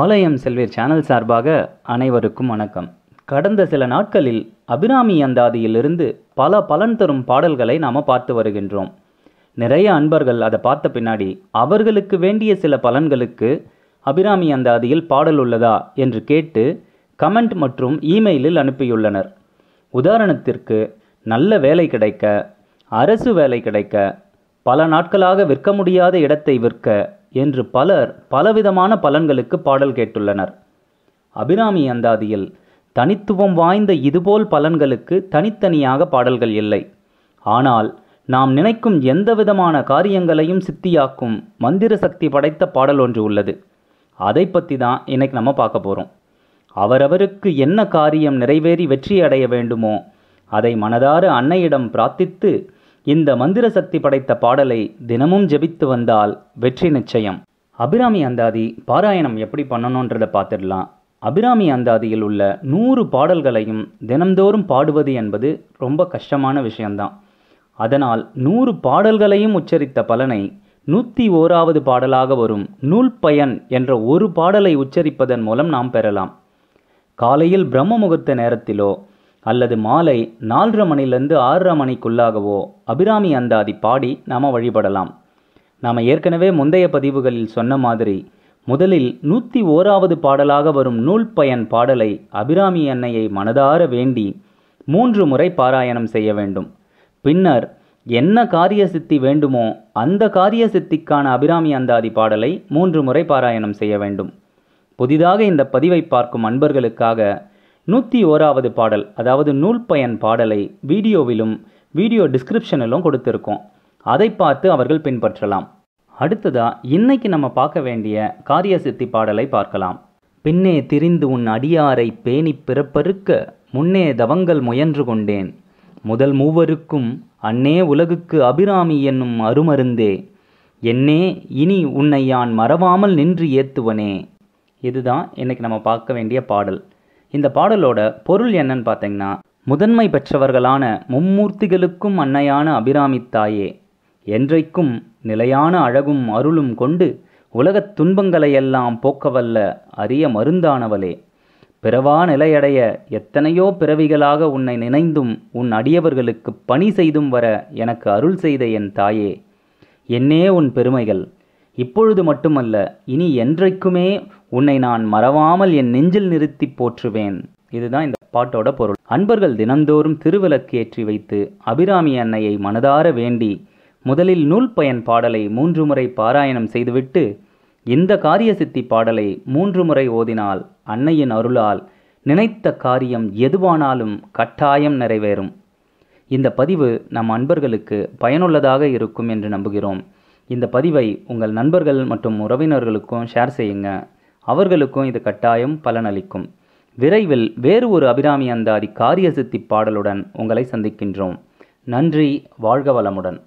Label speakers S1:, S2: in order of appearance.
S1: ஆலயம் செல்வேர் சேனல் சார்பாக அனைவருக்கும் வணக்கம் கடந்த சில நாட்களில் அபிராமி அந்தாதியிலிருந்து பல பலன் தரும் பாடல்களை நாம் பார்த்து வருகின்றோம் நிறைய அன்பர்கள் அதை பார்த்த பின்னாடி அவர்களுக்கு வேண்டிய சில பலன்களுக்கு அபிராமி அந்தாதியில் பாடல் உள்ளதா என்று கேட்டு கமெண்ட் மற்றும் இமெயிலில் அனுப்பியுள்ளனர் உதாரணத்திற்கு நல்ல வேலை கிடைக்க அரசு வேலை கிடைக்க பல நாட்களாக விற்க முடியாத இடத்தை விற்க என்று பலர் பலவிதமான பலன்களுக்கு பாடல் கேட்டுள்ளனர் அபிராமி அந்தாதியில் தனித்துவம் வாய்ந்த இதுபோல் பலன்களுக்கு தனித்தனியாக பாடல்கள் இல்லை ஆனால் நாம் நினைக்கும் எந்தவிதமான காரியங்களையும் சித்தியாக்கும் மந்திர சக்தி படைத்த பாடல் ஒன்று உள்ளது அதை பற்றி தான் இன்னைக்கு நம்ம பார்க்க போகிறோம் அவரவருக்கு என்ன காரியம் நிறைவேறி வெற்றி அடைய வேண்டுமோ அதை மனதார அன்னையிடம் பிரார்த்தித்து இந்த மந்திர சக்தி படைத்த பாடலை தினமும் ஜெபித்து வந்தால் வெற்றி நிச்சயம் அபிராமி அந்தாதி பாராயணம் எப்படி பண்ணணுன்றதை பார்த்துடலாம் அபிராமி அந்தாதியில் உள்ள நூறு பாடல்களையும் தினம்தோறும் பாடுவது என்பது ரொம்ப கஷ்டமான விஷயம்தான் அதனால் நூறு பாடல்களையும் உச்சரித்த பலனை நூற்றி ஓராவது பாடலாக வரும் நூல் பயன் என்ற ஒரு பாடலை உச்சரிப்பதன் மூலம் நாம் பெறலாம் காலையில் பிரம்ம முகூர்த்த நேரத்திலோ அல்லது மாலை நாலரை மணிலேருந்து ஆறரை மணிக்குள்ளாகவோ அபிராமி அந்தாதி பாடி நாம் வழிபடலாம் நாம் ஏற்கனவே முந்தைய பதிவுகளில் சொன்ன மாதிரி முதலில் நூற்றி ஓராவது பாடலாக வரும் நூல் பயன் பாடலை அபிராமி அன்னையை மனதார வேண்டி மூன்று முறை பாராயணம் செய்ய வேண்டும் பின்னர் என்ன காரிய சித்தி வேண்டுமோ அந்த காரிய சித்திக்கான அபிராமி அந்தாதி பாடலை மூன்று முறை பாராயணம் செய்ய வேண்டும் புதிதாக இந்த பதிவை பார்க்கும் அன்பர்களுக்காக நூற்றி ஓராவது பாடல் அதாவது நூல் பயன் பாடலை வீடியோவிலும் வீடியோ டிஸ்கிரிப்ஷனிலும் கொடுத்துருக்கோம் அதை பார்த்து அவர்கள் பின்பற்றலாம் அடுத்ததாக இன்னைக்கு நம்ம பார்க்க வேண்டிய காரிய சித்தி பாடலை பார்க்கலாம் பின்னே திரிந்து உன் அடியாரை பேணி பிறப்பறுக்க முன்னே தவங்கள் முயன்று கொண்டேன் முதல் மூவருக்கும் அன்னே உலகுக்கு அபிராமி என்னும் அருமருந்தே என்னே இனி உன்னை யான் மறவாமல் நின்று ஏத்துவனே இதுதான் இன்னைக்கு நம்ம பார்க்க வேண்டிய பாடல் இந்த பாடலோட பொருள் என்னன்னு பார்த்தீங்கன்னா முதன்மை பெற்றவர்களான மும்மூர்த்திகளுக்கும் அன்னையான அபிராமித்தாயே என்றைக்கும் நிலையான அழகும் அருளும் கொண்டு உலகத் துன்பங்களையெல்லாம் போக்கவல்ல அரிய மருந்தானவளே பிறவா நிலையடைய எத்தனையோ பிறவிகளாக உன்னை நினைந்தும் உன் அடியவர்களுக்கு பணி செய்தும் வர எனக்கு அருள் செய்த என் தாயே என்னே உன் பெருமைகள் இப்பொழுது மட்டுமல்ல இனி என்றைக்குமே உன்னை நான் மறவாமல் என் நெஞ்சில் நிறுத்தி போற்றுவேன் இதுதான் இந்த பாட்டோட பொருள் அன்பர்கள் தினந்தோறும் திருவிளக்கு ஏற்றி வைத்து அபிராமி அன்னையை மனதார வேண்டி முதலில் நூல் பயன் பாடலை மூன்று முறை பாராயணம் செய்துவிட்டு இந்த காரிய சித்தி பாடலை மூன்று முறை ஓதினால் அன்னையின் அருளால் நினைத்த காரியம் எதுவானாலும் கட்டாயம் நிறைவேறும் இந்த பதிவு நம் அன்பர்களுக்கு பயனுள்ளதாக இருக்கும் என்று நம்புகிறோம் இந்த பதிவை உங்கள் நண்பர்கள் மற்றும் உறவினர்களுக்கும் ஷேர் செய்யுங்க அவர்களுக்கும் இது கட்டாயம் பலனளிக்கும் விரைவில் வேறு ஒரு அபிராமி அந்தாதி காரியசித்தி பாடலுடன் உங்களை சந்திக்கின்றோம் நன்றி வாழ்க வளமுடன்